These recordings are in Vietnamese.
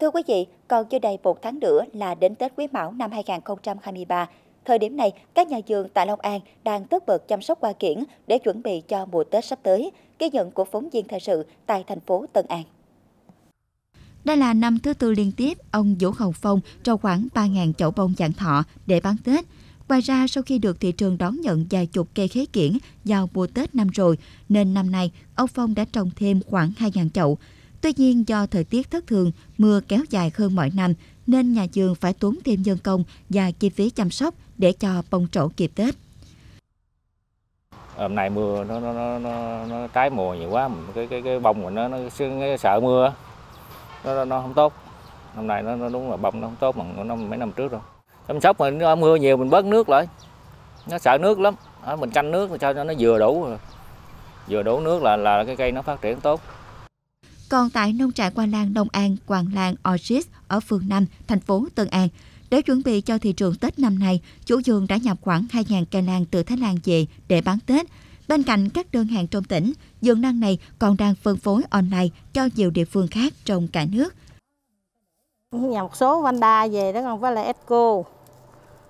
Thưa quý vị, còn chưa đầy một tháng nữa là đến Tết Quý Mão năm 2023. Thời điểm này, các nhà vườn tại Long An đang tất bật chăm sóc hoa kiển để chuẩn bị cho mùa Tết sắp tới, ghi nhận của phóng viên thời sự tại thành phố Tân An. Đây là năm thứ tư liên tiếp, ông Vũ Hồng Phong trao khoảng 3.000 chậu bông dạng thọ để bán Tết. Ngoài ra, sau khi được thị trường đón nhận vài chục cây khế kiển vào mùa Tết năm rồi, nên năm nay, ông Phong đã trồng thêm khoảng 2.000 chậu. Tuy nhiên do thời tiết thất thường, mưa kéo dài hơn mọi năm nên nhà trường phải tốn thêm nhân công và chi phí chăm sóc để cho bông trổ kịp Tết. Hôm nay mưa nó nó nó nó, nó trái mùa nhiều quá, cái cái cái bông của nó nó, nó sợ mưa. Nó nó không tốt. Hôm nay nó, nó đúng là bông nó không tốt bằng nó mấy năm trước rồi. Chăm sóc mình nó mưa nhiều mình bớt nước lại. Nó sợ nước lắm. Mình canh nước sao cho nó vừa đủ vừa đủ nước là là cái cây nó phát triển tốt. Còn tại nông trại Quan Lan Đông An, Quảng Lan Orchid ở phường 5, thành phố Tân An, để chuẩn bị cho thị trường Tết năm nay, chủ vườn đã nhập khoảng 2.000 cây lan từ Thái Lan về để bán Tết. Bên cạnh các đơn hàng trong tỉnh, vườn lan này còn đang phân phối online cho nhiều địa phương khác trong cả nước. Nhà một số Vanda về đó còn với lại Esco,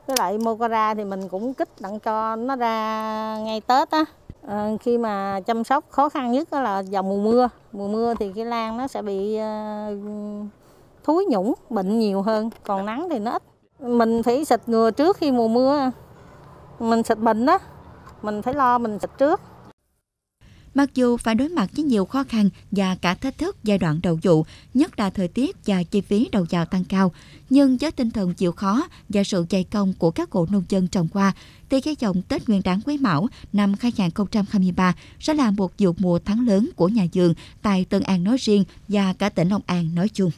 với lại mokara thì mình cũng kích tặng cho nó ra ngay Tết á à, khi mà chăm sóc khó khăn nhất đó là vào mùa mưa mùa mưa thì cái lan nó sẽ bị à, ờ, thúi nhũng bệnh nhiều hơn còn nắng thì nó ít mình phải xịt ngừa trước khi mùa mưa mình xịt bệnh đó mình phải lo mình xịt trước Mặc dù phải đối mặt với nhiều khó khăn và cả thách thức giai đoạn đầu vụ, nhất là thời tiết và chi phí đầu vào tăng cao, nhưng với tinh thần chịu khó và sự dày công của các hộ nông dân trồng qua, thì gieo trồng Tết Nguyên đán Quý Mão năm 2023 sẽ là một vụ mùa thắng lớn của nhà vườn tại Tân An nói riêng và cả tỉnh Long An nói chung.